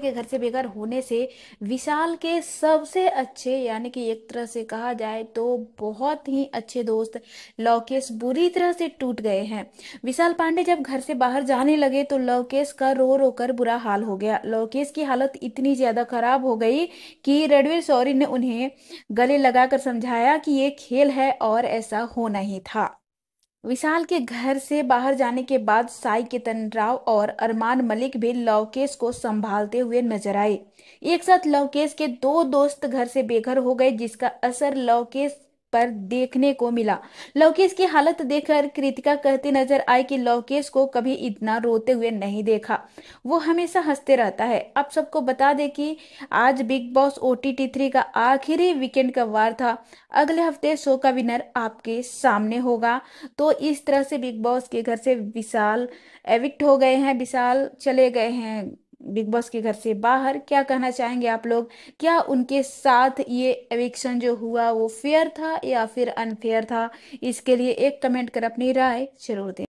के घर से बेघर होने से विशाल के सबसे अच्छे यानी कि एक तरह से कहा जाए तो बहुत ही अच्छे दोस्त लवकेश बुरी तरह से टूट गए हैं विशाल पांडे जब घर से बाहर जाने लगे तो लवकेश का रो रो कर बुरा हाल हो गया लवकेश की हालत इतनी ज्यादा खराब हो गई कि रणवीर शौरी ने उन्हें गले लगाकर समझाया कि ये खेल है और ऐसा होना ही था विशाल के घर से बाहर जाने के बाद साई केतन राव और अरमान मलिक भी लवकेश को संभालते हुए नजर आए एक साथ लवकेश के दो दोस्त घर से बेघर हो गए जिसका असर लवकेश पर देखने को मिला लवकेश की हालत देखकर कृतिका कहती नजर आई कि लवकेश को कभी इतना रोते हुए नहीं देखा वो हमेशा हंसते रहता है आप सबको बता दें कि आज बिग बॉस ओ टी थ्री का आखिरी वीकेंड का वार था अगले हफ्ते शो का विनर आपके सामने होगा तो इस तरह से बिग बॉस के घर से विशाल एविक्ट हो गए हैं विशाल चले गए हैं बिग बॉस के घर से बाहर क्या कहना चाहेंगे आप लोग क्या उनके साथ ये एविक्शन जो हुआ वो फेयर था या फिर अनफेयर था इसके लिए एक कमेंट कर अपनी राय जरूर दें